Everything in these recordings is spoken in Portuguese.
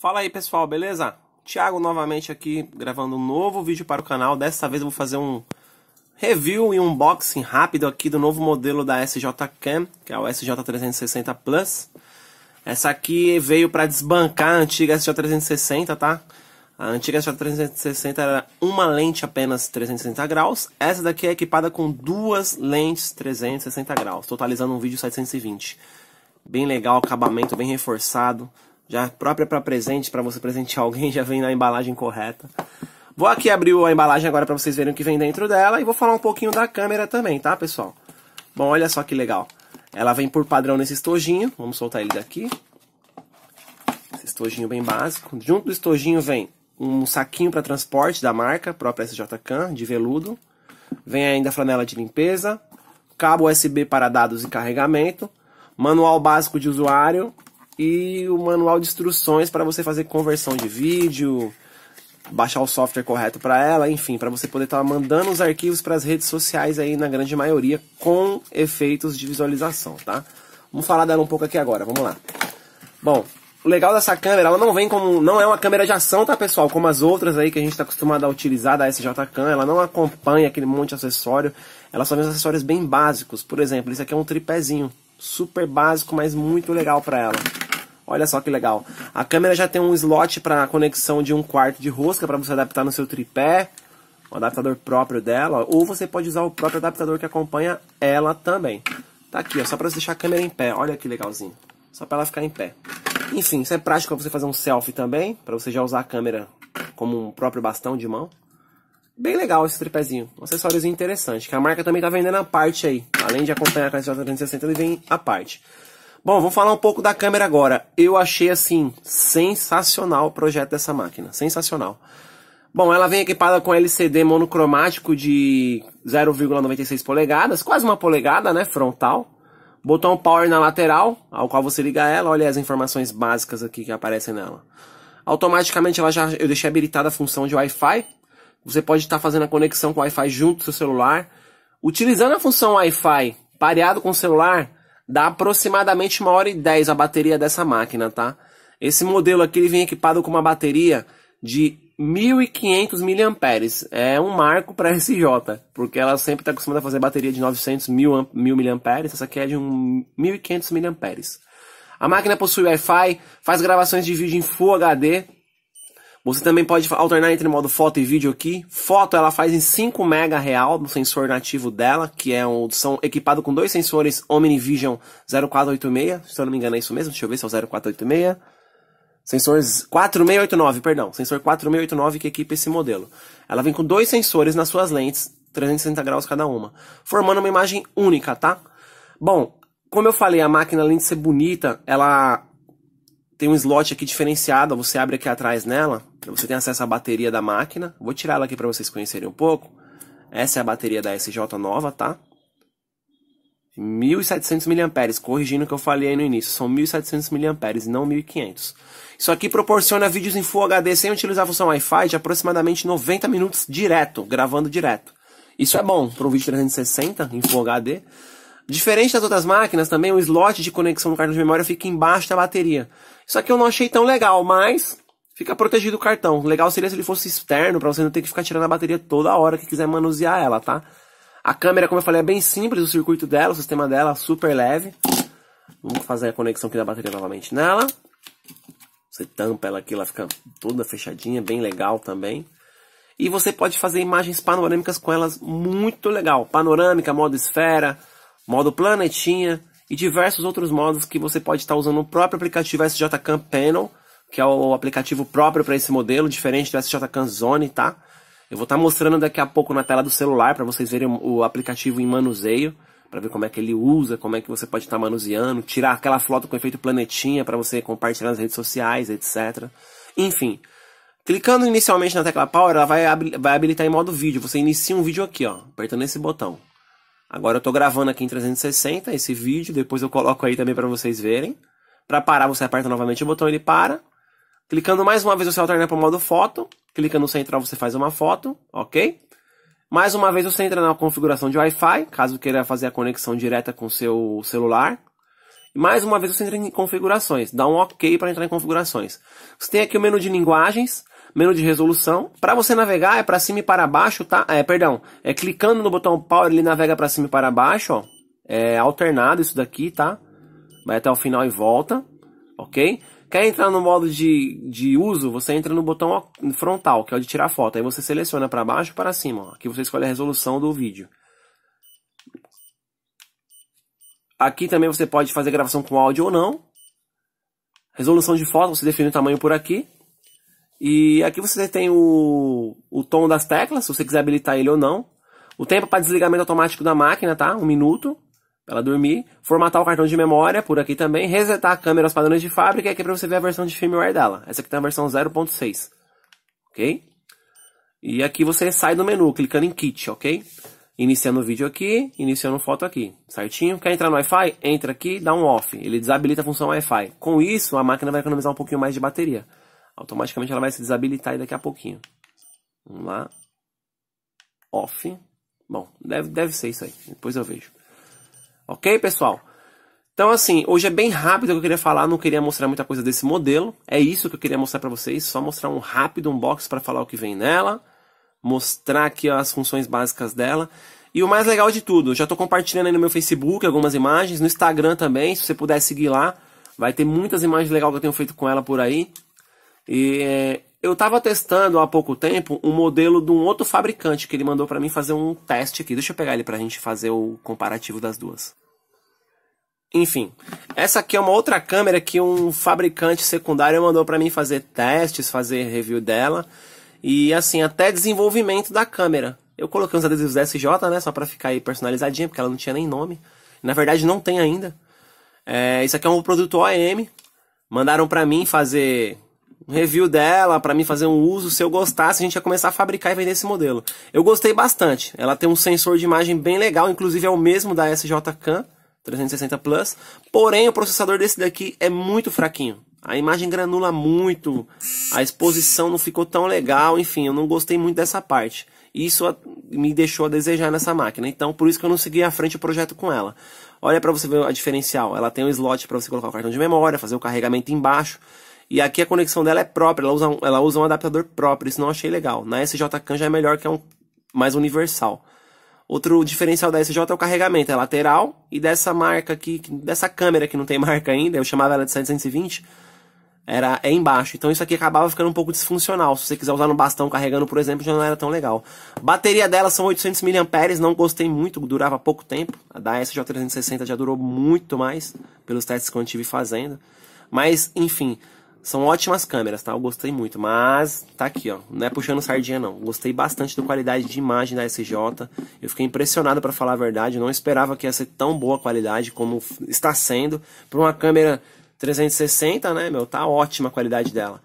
Fala aí pessoal, beleza? Thiago novamente aqui gravando um novo vídeo para o canal. Dessa vez eu vou fazer um review e um unboxing rápido aqui do novo modelo da SJ Cam, que é o SJ360 Plus. Essa aqui veio para desbancar a antiga SJ360, tá? A antiga SJ360 era uma lente apenas 360 graus. Essa daqui é equipada com duas lentes 360 graus, totalizando um vídeo 720. Bem legal, acabamento bem reforçado já própria para presente, para você presentear alguém, já vem na embalagem correta. Vou aqui abrir a embalagem agora para vocês verem o que vem dentro dela e vou falar um pouquinho da câmera também, tá, pessoal? Bom, olha só que legal. Ela vem por padrão nesse estojinho, vamos soltar ele daqui. Esse estojinho bem básico. Junto do estojinho vem um saquinho para transporte da marca, própria SJCAM, de veludo. Vem ainda a flanela de limpeza, cabo USB para dados e carregamento, manual básico de usuário, e o manual de instruções para você fazer conversão de vídeo, baixar o software correto para ela, enfim, para você poder estar tá mandando os arquivos para as redes sociais aí na grande maioria com efeitos de visualização, tá? Vamos falar dela um pouco aqui agora, vamos lá. Bom, o legal dessa câmera, ela não vem como, não é uma câmera de ação, tá pessoal? Como as outras aí que a gente está acostumado a utilizar da SJ ela não acompanha aquele monte de acessório, ela só vem os acessórios bem básicos. Por exemplo, isso aqui é um tripézinho, super básico, mas muito legal para ela. Olha só que legal. A câmera já tem um slot para conexão de um quarto de rosca para você adaptar no seu tripé. Um adaptador próprio dela. Ou você pode usar o próprio adaptador que acompanha ela também. Tá aqui, ó, só para você deixar a câmera em pé. Olha que legalzinho. Só para ela ficar em pé. Enfim, isso é prático para você fazer um selfie também. Para você já usar a câmera como um próprio bastão de mão. Bem legal esse tripézinho. Um acessóriozinho interessante. Que a marca também tá vendendo a parte aí. Além de acompanhar a KSJ 360, ele vem a parte. Bom, vou falar um pouco da câmera agora. Eu achei assim sensacional o projeto dessa máquina, sensacional. Bom, ela vem equipada com LCD monocromático de 0,96 polegadas, quase uma polegada, né, frontal. Botão power na lateral, ao qual você liga ela, olha as informações básicas aqui que aparecem nela. Automaticamente ela já eu deixei habilitada a função de Wi-Fi. Você pode estar fazendo a conexão com o Wi-Fi junto do seu celular. Utilizando a função Wi-Fi pareado com o celular, Dá aproximadamente uma hora e dez a bateria dessa máquina, tá? Esse modelo aqui ele vem equipado com uma bateria de 1500 mAh. É um marco para a SJ, porque ela sempre está acostumada a fazer bateria de 900 mil, mil mAh, essa aqui é de um 1500 mAh. A máquina possui Wi-Fi, faz gravações de vídeo em Full HD você também pode alternar entre modo foto e vídeo aqui. Foto ela faz em 5 mega real no sensor nativo dela, que é um, são equipado com dois sensores OmniVision 0486, se eu não me engano é isso mesmo, deixa eu ver se é o 0486. Sensores 4689, perdão, sensor 4689 que equipa esse modelo. Ela vem com dois sensores nas suas lentes, 360 graus cada uma, formando uma imagem única, tá? Bom, como eu falei, a máquina além de ser bonita, ela tem um slot aqui diferenciado, você abre aqui atrás nela, você tem acesso à bateria da máquina. Vou tirar ela aqui para vocês conhecerem um pouco. Essa é a bateria da SJ nova, tá? 1700 mAh, corrigindo o que eu falei aí no início, são 1700 mAh e não 1500. Isso aqui proporciona vídeos em Full HD sem utilizar a função Wi-Fi de aproximadamente 90 minutos direto, gravando direto. Isso é bom para um vídeo 360 em Full HD. Diferente das outras máquinas, também o slot de conexão do cartão de memória fica embaixo da bateria. Isso aqui eu não achei tão legal, mas fica protegido o cartão. Legal seria se ele fosse externo, para você não ter que ficar tirando a bateria toda hora que quiser manusear ela, tá? A câmera, como eu falei, é bem simples, o circuito dela, o sistema dela, super leve. Vamos fazer a conexão aqui da bateria novamente nela. Você tampa ela aqui, ela fica toda fechadinha, bem legal também. E você pode fazer imagens panorâmicas com elas, muito legal. Panorâmica, modo esfera, modo planetinha e diversos outros modos que você pode estar usando no próprio aplicativo SJ Cam Panel que é o aplicativo próprio para esse modelo, diferente do SJ Canzone, tá? Eu vou estar tá mostrando daqui a pouco na tela do celular para vocês verem o aplicativo em manuseio, para ver como é que ele usa, como é que você pode estar tá manuseando, tirar aquela foto com efeito planetinha para você compartilhar nas redes sociais, etc. Enfim, clicando inicialmente na tecla Power, ela vai, vai habilitar em modo vídeo. Você inicia um vídeo aqui, ó, apertando esse botão. Agora eu estou gravando aqui em 360 esse vídeo, depois eu coloco aí também para vocês verem. Para parar, você aperta novamente o botão, ele para. Clicando mais uma vez, você alterna para o modo foto. Clicando no central, você faz uma foto, ok? Mais uma vez, você entra na configuração de Wi-Fi, caso queira fazer a conexão direta com o seu celular. mais uma vez, você entra em configurações. Dá um ok para entrar em configurações. Você tem aqui o menu de linguagens, menu de resolução. Para você navegar, é para cima e para baixo, tá? É, perdão, é clicando no botão Power, ele navega para cima e para baixo, ó. É alternado isso daqui, tá? Vai até o final e volta, ok? Quer entrar no modo de, de uso? Você entra no botão frontal, que é o de tirar foto. Aí você seleciona para baixo e para cima. Ó. Aqui você escolhe a resolução do vídeo. Aqui também você pode fazer gravação com áudio ou não. Resolução de foto, você define o tamanho por aqui. E aqui você tem o, o tom das teclas, se você quiser habilitar ele ou não. O tempo para desligamento automático da máquina, tá? Um minuto pra ela dormir, formatar o cartão de memória por aqui também, resetar a câmera aos padrões de fábrica e aqui pra você ver a versão de firmware dela. Essa aqui tá a versão 0.6, ok? E aqui você sai do menu, clicando em Kit, ok? Iniciando o vídeo aqui, iniciando foto aqui, certinho? Quer entrar no Wi-Fi? Entra aqui, dá um off. Ele desabilita a função Wi-Fi. Com isso, a máquina vai economizar um pouquinho mais de bateria. Automaticamente ela vai se desabilitar aí daqui a pouquinho. Vamos lá. Off. Bom, deve, deve ser isso aí. Depois eu vejo. Ok, pessoal? Então, assim, hoje é bem rápido o que eu queria falar, não queria mostrar muita coisa desse modelo. É isso que eu queria mostrar para vocês, só mostrar um rápido unboxing para falar o que vem nela, mostrar aqui as funções básicas dela. E o mais legal de tudo, já estou compartilhando aí no meu Facebook algumas imagens, no Instagram também, se você puder seguir lá, vai ter muitas imagens legais que eu tenho feito com ela por aí. E eu estava testando há pouco tempo um modelo de um outro fabricante que ele mandou para mim fazer um teste aqui. Deixa eu pegar ele para a gente fazer o comparativo das duas. Enfim, essa aqui é uma outra câmera que um fabricante secundário mandou para mim fazer testes, fazer review dela e assim até desenvolvimento da câmera. Eu coloquei uns adesivos da SJ, né, só para ficar aí personalizadinha, porque ela não tinha nem nome. Na verdade, não tem ainda. É, isso aqui é um produto OEM. Mandaram para mim fazer review dela para mim fazer um uso. Se eu gostasse, a gente ia começar a fabricar e vender esse modelo. Eu gostei bastante. Ela tem um sensor de imagem bem legal, inclusive é o mesmo da SJ Cam 360 Plus. Porém, o processador desse daqui é muito fraquinho. A imagem granula muito, a exposição não ficou tão legal, enfim, eu não gostei muito dessa parte. Isso me deixou a desejar nessa máquina, então por isso que eu não segui à frente o projeto com ela. Olha para você ver a diferencial, ela tem um slot para você colocar o cartão de memória, fazer o carregamento embaixo. E aqui a conexão dela é própria, ela usa um, ela usa um adaptador próprio, isso não achei legal. Na SJ Can já é melhor que é um mais universal. Outro diferencial da SJ é o carregamento, é lateral, e dessa marca aqui, dessa câmera que não tem marca ainda, eu chamava ela de 720, era, é embaixo. Então isso aqui acabava ficando um pouco disfuncional. Se você quiser usar no bastão carregando, por exemplo, já não era tão legal. Bateria dela são 800 mAh, não gostei muito, durava pouco tempo. A da SJ360 já durou muito mais, pelos testes que eu estive fazendo. Mas, enfim, são ótimas câmeras, tá? Eu gostei muito, mas tá aqui, ó. Não é puxando sardinha, não. Gostei bastante da qualidade de imagem da SJ. Eu fiquei impressionado, para falar a verdade. Eu não esperava que ia ser tão boa qualidade como está sendo. Para uma câmera 360, né, meu? Tá ótima a qualidade dela.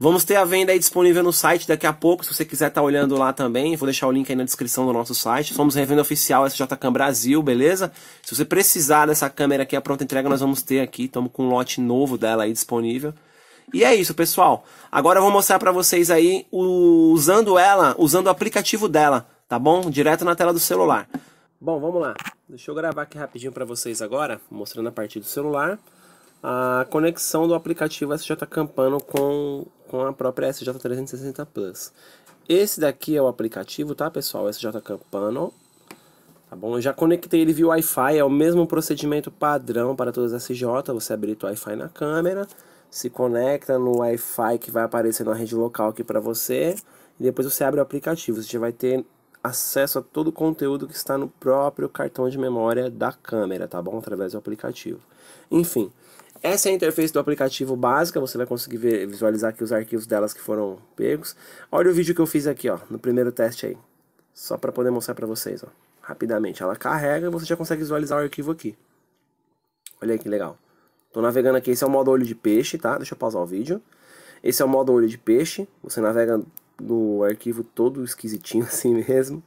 Vamos ter a venda aí disponível no site daqui a pouco, se você quiser estar tá olhando lá também. Vou deixar o link aí na descrição do nosso site. Somos revenda oficial SJCam Brasil, beleza? Se você precisar dessa câmera aqui, a pronta entrega nós vamos ter aqui. Estamos com um lote novo dela aí disponível. E é isso, pessoal. Agora eu vou mostrar para vocês aí usando ela, usando o aplicativo dela, tá bom? Direto na tela do celular. Bom, vamos lá. Deixa eu gravar aqui rapidinho para vocês agora, mostrando a partir do celular a conexão do aplicativo SJ Campano com, com a própria SJ360 Plus. Esse daqui é o aplicativo, tá, pessoal? SJ Campano. Tá bom? Eu já conectei ele via Wi-Fi, é o mesmo procedimento padrão para todas as SJ. Você habilita o Wi-Fi na câmera se conecta no Wi-Fi que vai aparecer na rede local aqui para você. E depois você abre o aplicativo. Você vai ter acesso a todo o conteúdo que está no próprio cartão de memória da câmera, tá bom? Através do aplicativo. Enfim, essa é a interface do aplicativo básica, você vai conseguir ver, visualizar aqui os arquivos delas que foram pegos. Olha o vídeo que eu fiz aqui, ó, no primeiro teste aí. Só para poder mostrar para vocês, ó. Rapidamente, ela carrega e você já consegue visualizar o arquivo aqui. Olha aí que legal. Tô navegando aqui, esse é o modo olho de peixe, tá? Deixa eu pausar o vídeo. Esse é o modo olho de peixe, você navega no arquivo todo esquisitinho assim mesmo.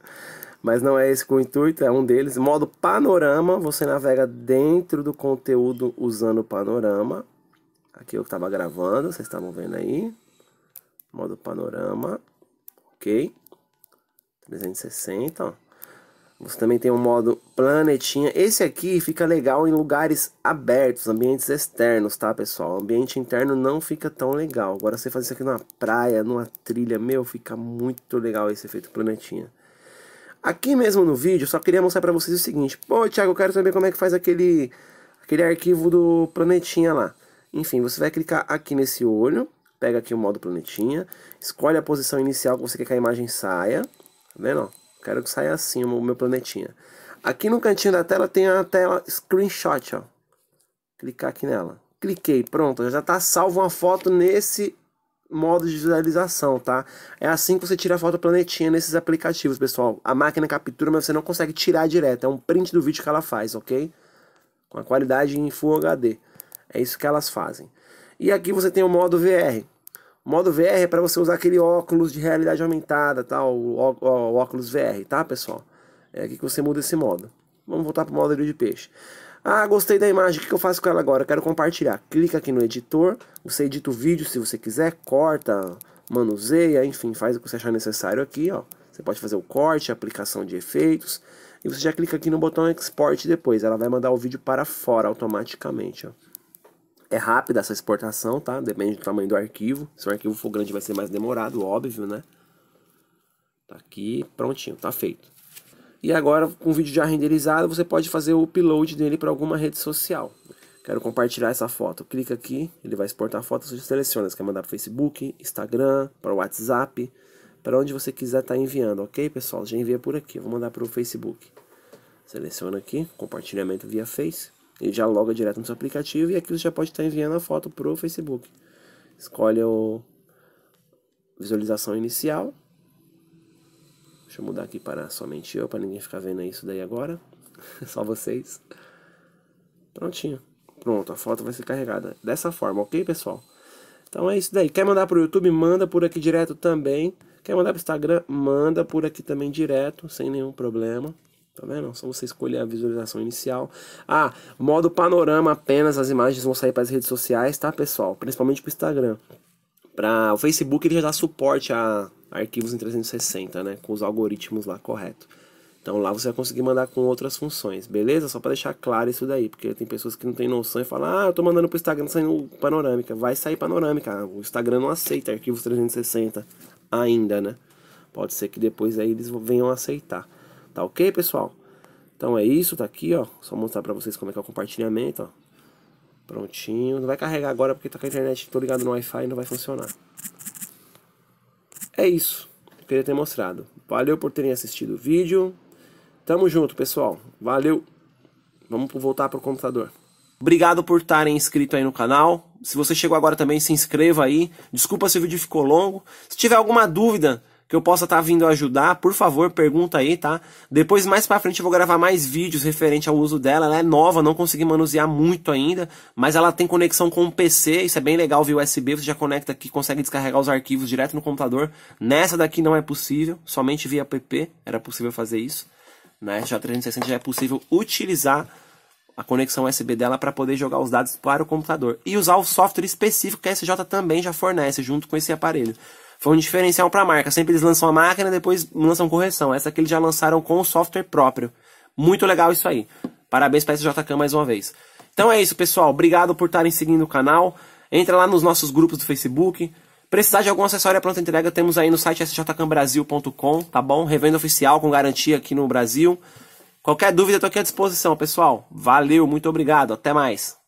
Mas não é esse com o intuito, é um deles. Modo panorama, você navega dentro do conteúdo usando o panorama. Aqui é eu estava gravando, vocês estavam vendo aí. Modo panorama, ok. 360, ó. Você também tem o um modo planetinha. Esse aqui fica legal em lugares abertos, ambientes externos, tá, pessoal? O ambiente interno não fica tão legal. Agora você faz isso aqui numa praia, numa trilha, meu, fica muito legal esse efeito planetinha. Aqui mesmo no vídeo, só queria mostrar pra vocês o seguinte. Pô, Thiago, eu quero saber como é que faz aquele, aquele arquivo do planetinha lá. Enfim, você vai clicar aqui nesse olho, pega aqui o modo planetinha, escolhe a posição inicial que você quer que a imagem saia, tá vendo, ó? Quero que saia assim o meu planetinha. Aqui no cantinho da tela tem a tela screenshot, ó. Clicar aqui nela. Cliquei, pronto, já está salvo uma foto nesse modo de visualização, tá? É assim que você tira a foto planetinha nesses aplicativos, pessoal. A máquina captura, mas você não consegue tirar direto. É um print do vídeo que ela faz, ok? Com a qualidade em Full HD. É isso que elas fazem. E aqui você tem o modo VR. Modo VR é para você usar aquele óculos de realidade aumentada, tá? o, ó, ó, o óculos VR, tá, pessoal? É aqui que você muda esse modo. Vamos voltar para o modo de peixe. Ah, gostei da imagem, o que eu faço com ela agora? Eu quero compartilhar. Clica aqui no editor, você edita o vídeo se você quiser, corta, manuseia, enfim, faz o que você achar necessário aqui, ó. Você pode fazer o corte, aplicação de efeitos, e você já clica aqui no botão export depois, ela vai mandar o vídeo para fora automaticamente, ó. É rápida essa exportação, tá? Depende do tamanho do arquivo. Se o arquivo for grande vai ser mais demorado, óbvio, né? Tá aqui, prontinho, tá feito. E agora, com o vídeo já renderizado, você pode fazer o upload dele para alguma rede social. Quero compartilhar essa foto. Clica aqui, ele vai exportar a foto, você seleciona. Você quer mandar para Facebook, Instagram, para o WhatsApp, para onde você quiser estar tá enviando, ok, pessoal? Já envia por aqui. Vou mandar para o Facebook. Seleciona aqui, compartilhamento via Face. Ele já loga direto no seu aplicativo e aqui você já pode estar enviando a foto para o Facebook. Escolhe o visualização inicial. Deixa eu mudar aqui para somente eu, para ninguém ficar vendo isso daí agora. Só vocês. Prontinho. Pronto, a foto vai ser carregada dessa forma, ok, pessoal? Então é isso daí. Quer mandar para o YouTube? Manda por aqui direto também. Quer mandar para o Instagram? Manda por aqui também direto, sem nenhum problema. Tá vendo? Só você escolher a visualização inicial. Ah, modo panorama apenas, as imagens vão sair para as redes sociais, tá, pessoal? Principalmente para o Instagram. Para o Facebook ele já dá suporte a arquivos em 360, né? Com os algoritmos lá, correto. Então lá você vai conseguir mandar com outras funções, beleza? Só para deixar claro isso daí, porque tem pessoas que não tem noção e falam, ah, eu tô mandando pro Instagram saindo panorâmica. Vai sair panorâmica, ah, o Instagram não aceita arquivos 360 ainda, né? Pode ser que depois aí eles venham aceitar. Tá ok, pessoal? Então é isso, tá aqui, ó. Só mostrar pra vocês como é que é o compartilhamento, ó. Prontinho. Não vai carregar agora porque tá com a internet, tô ligado no Wi-Fi e não vai funcionar. É isso. Eu queria ter mostrado. Valeu por terem assistido o vídeo. Tamo junto, pessoal. Valeu. Vamos voltar pro computador. Obrigado por estarem inscrito aí no canal. Se você chegou agora também, se inscreva aí. Desculpa se o vídeo ficou longo. Se tiver alguma dúvida que eu possa estar tá vindo ajudar, por favor, pergunta aí, tá? Depois, mais pra frente, eu vou gravar mais vídeos referente ao uso dela. Ela é nova, não consegui manusear muito ainda, mas ela tem conexão com o PC, isso é bem legal via USB, você já conecta aqui, consegue descarregar os arquivos direto no computador. Nessa daqui não é possível, somente via app era possível fazer isso. Na sj 360 já é possível utilizar a conexão USB dela para poder jogar os dados para o computador e usar o software específico que a SJ também já fornece junto com esse aparelho. Foi um diferencial para a marca. Sempre eles lançam a máquina, depois lançam correção. Essa que eles já lançaram com o software próprio. Muito legal isso aí. Parabéns para a SJK mais uma vez. Então é isso, pessoal. Obrigado por estarem seguindo o canal. Entra lá nos nossos grupos do Facebook. Precisar de algum acessório à pronta entrega, temos aí no site sjcambrasil.com, tá bom? Revenda oficial com garantia aqui no Brasil. Qualquer dúvida, estou aqui à disposição, pessoal. Valeu, muito obrigado. Até mais.